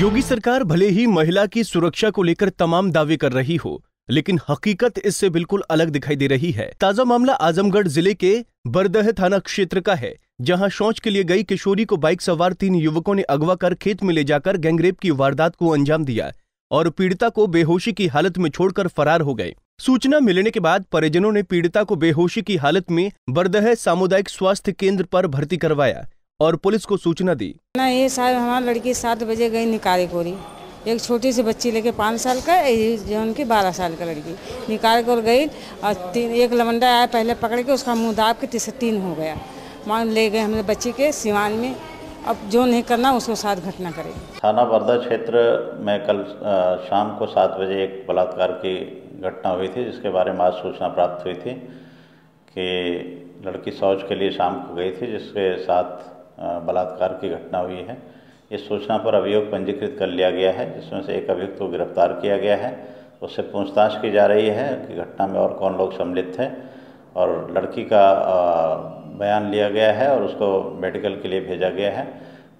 योगी सरकार भले ही महिला की सुरक्षा को लेकर तमाम दावे कर रही हो लेकिन हकीकत इससे बिल्कुल अलग दिखाई दे रही है ताजा मामला आजमगढ़ जिले के बरदह थाना क्षेत्र का है जहां शौच के लिए गई किशोरी को बाइक सवार तीन युवकों ने अगवा कर खेत में ले जाकर गैंगरेप की वारदात को अंजाम दिया और पीड़िता को बेहोशी की हालत में छोड़कर फरार हो गए सूचना मिलने के बाद परिजनों ने पीड़िता को बेहोशी की हालत में बरदह सामुदायिक स्वास्थ्य केंद्र पर भर्ती करवाया और पुलिस को सूचना दी ना ये साहब हमारी लड़की सात बजे गई निकाले कोरी एक छोटी सी बच्ची लेके पाँच साल का जो उनकी बारह साल का लड़की निकाल कर गई और तीन एक लवंडा आया पहले पकड़ के उसका मुँह दाब के तीसरे तीन हो गया मान ले गए हमने बच्ची के सिवान में अब जो नहीं करना उसको साथ घटना करे थाना वर्धा क्षेत्र में कल शाम को सात बजे एक बलात्कार की घटना हुई थी जिसके बारे में आज सूचना प्राप्त हुई थी कि लड़की शौच के लिए शाम को गई थी जिसके साथ बलात्कार की घटना हुई है इस सूचना पर अभियोग पंजीकृत कर लिया गया है जिसमें से एक अभियुक्त को गिरफ्तार किया गया है उससे पूछताछ की जा रही है कि घटना में और कौन लोग सम्मिलित थे और लड़की का बयान लिया गया है और उसको मेडिकल के लिए भेजा गया है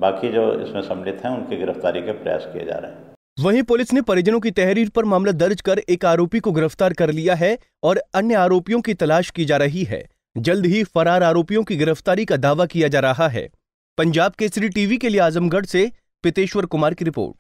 बाकी जो इसमें सम्मिलित हैं उनकी गिरफ्तारी के प्रयास किए जा रहे हैं वहीं पुलिस ने परिजनों की तहरीर पर मामला दर्ज कर एक आरोपी को गिरफ्तार कर लिया है और अन्य आरोपियों की तलाश की जा रही है जल्द ही फरार आरोपियों की गिरफ्तारी का दावा किया जा रहा है पंजाब केसरी टीवी के लिए आजमगढ़ से पितेश्वर कुमार की रिपोर्ट